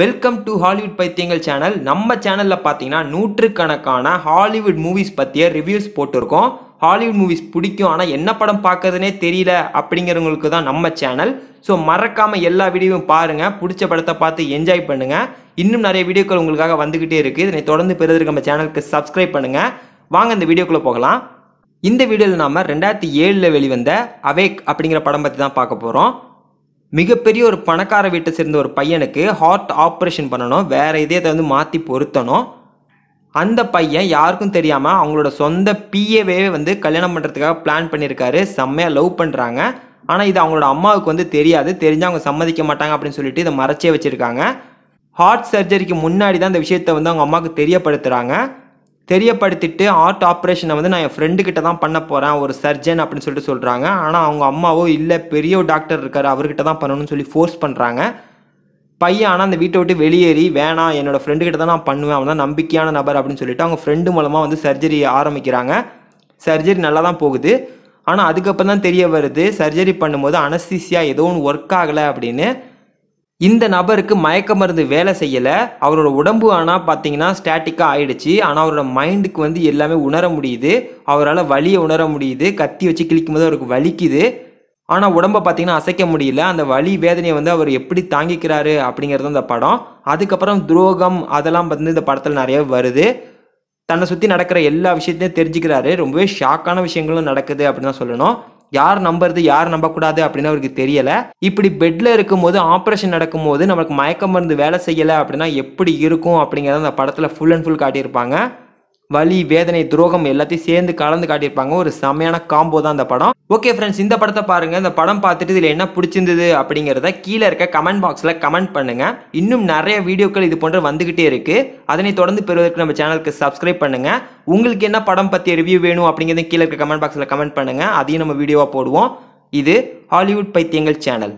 welcome to Hollywood பைத்தியங்கள் channel நம்ம சேனலில் பார்த்தீங்கன்னா நூற்றுக்கணக்கான ஹாலிவுட் மூவிஸ் பற்றிய ரிவ்யூஸ் போட்டிருக்கோம் ஹாலிவுட் மூவிஸ் பிடிக்கும் ஆனால் என்ன படம் பார்க்கறதுனே தெரியல அப்படிங்கிறவங்களுக்கு தான் நம்ம சேனல் ஸோ மறக்காமல் எல்லா வீடியோவும் பாருங்கள் பிடிச்ச படத்தை பார்த்து என்ஜாய் பண்ணுங்கள் இன்னும் நிறைய வீடியோக்கள் உங்களுக்காக வந்துக்கிட்டே இருக்குது இதனை தொடர்ந்து பிறகு நம்ம சேனலுக்கு சப்ஸ்கிரைப் பண்ணுங்கள் வாங்க இந்த வீடியோக்குள்ளே போகலாம் இந்த வீடியோவில் நாம் ரெண்டாயிரத்தி ஏழில் வெளிவந்த அவேக் அப்படிங்கிற படம் பற்றி தான் பார்க்க போகிறோம் மிகப்பெரிய ஒரு பணக்கார வீட்டை சேர்ந்த ஒரு பையனுக்கு ஹார்ட் ஆப்ரேஷன் பண்ணணும் வேறு இதயத்தை வந்து மாற்றி பொருத்தணும் அந்த பையன் யாருக்கும் தெரியாமல் அவங்களோட சொந்த பிஏவே வந்து கல்யாணம் பண்ணுறதுக்காக பிளான் பண்ணியிருக்காரு செம்மையாக லவ் பண்ணுறாங்க ஆனால் இது அவங்களோட அம்மாவுக்கு வந்து தெரியாது தெரிஞ்சால் அவங்க சம்மதிக்க மாட்டாங்க அப்படின்னு சொல்லிட்டு இதை மறைச்சே வச்சுருக்காங்க ஹார்ட் சர்ஜரிக்கு முன்னாடி தான் இந்த விஷயத்தை வந்து அவங்க அம்மாவுக்கு தெரியப்படுத்துகிறாங்க தெரியப்படுத்திட்டு ஹார்ட் ஆப்ரேஷனை வந்து நான் என் ஃப்ரெண்டுக்கிட்ட தான் பண்ண போகிறேன் ஒரு சர்ஜன் அப்படின்னு சொல்லிட்டு சொல்கிறாங்க ஆனால் அவங்க அம்மாவோ இல்லை பெரிய டாக்டர் இருக்கார் அவர்கிட்ட தான் பண்ணணும்னு சொல்லி ஃபோர்ஸ் பண்ணுறாங்க பையன் ஆனால் அந்த வீட்டை விட்டு வெளியேறி வேணாம் என்னோடய ஃப்ரெண்டுக்கிட்ட தான் நான் பண்ணுவேன் அவன் தான் நம்பிக்கையான நபர் அப்படின்னு சொல்லிட்டு அவங்க ஃப்ரெண்டு மூலமாக வந்து சர்ஜரி ஆரம்பிக்கிறாங்க சர்ஜரி நல்லா தான் போகுது ஆனால் அதுக்கப்புறம் தான் தெரிய வருது சர்ஜரி பண்ணும்போது அனஸ்தீசியாக ஏதோ ஒன்று ஒர்க் ஆகலை அப்படின்னு இந்த நபருக்கு மயக்க மருந்து வேலை செய்யலை அவரோட உடம்பு ஆனால் பார்த்தீங்கன்னா ஸ்டாட்டிக்காக ஆயிடுச்சு ஆனால் அவரோட மைண்டுக்கு வந்து எல்லாமே உணர முடியுது அவரால் வலியை உணர முடியுது கத்தி வச்சு கிழிக்கும் போது அவருக்கு வலிக்குது ஆனால் உடம்ப பார்த்தீங்கன்னா அசைக்க முடியல அந்த வலி வேதனையை வந்து அவர் எப்படி தாங்கிக்கிறாரு அப்படிங்கிறது அந்த படம் அதுக்கப்புறம் துரோகம் அதெல்லாம் வந்து இந்த படத்தில் நிறையவே வருது தன்னை சுற்றி நடக்கிற எல்லா விஷயத்தையும் தெரிஞ்சுக்கிறாரு ரொம்பவே ஷாக்கான விஷயங்களும் நடக்குது அப்படின்னு தான் சொல்லணும் யார் நம்புறது யார் நம்பக்கூடாது அப்படின்னு அவருக்கு தெரியல இப்படி பெட்ல இருக்கும்போது ஆப்ரேஷன் நடக்கும்போது நமக்கு மயக்கம் மருந்து வேலை செய்யலை அப்படின்னா எப்படி இருக்கும் அப்படிங்கிறத அந்த படத்தில் ஃபுல் அண்ட் ஃபுல் காட்டியிருப்பாங்க வலி வேதனை துரோகம் எல்லாத்தையும் சேர்ந்து கலந்து காட்டியிருப்பாங்க ஒரு செமையான காம்போ தான் அந்த படம் ஓகே ஃப்ரெண்ட்ஸ் இந்த படத்தை பாருங்க இந்த படம் பார்த்துட்டு இதில் என்ன பிடிச்சிருந்தது அப்படிங்கிறத கீழே இருக்க கமெண்ட் பாக்ஸில் கமெண்ட் பண்ணுங்க இன்னும் நிறைய வீடியோக்கள் இது போன்ற வந்துகிட்டே இருக்கு அதனை தொடர்ந்து பெறுவதற்கு நம்ம சேனலுக்கு சப்ஸ்கிரைப் பண்ணுங்க உங்களுக்கு என்ன படம் பற்றி ரிவ்யூ வேணும் அப்படிங்கிறத கீழே இருக்க கமெண்ட் பாக்ஸில் கமெண்ட் பண்ணுங்க அதையும் நம்ம வீடியோவாக போடுவோம் இது ஹாலிவுட் பைத்தியங்கள் சேனல்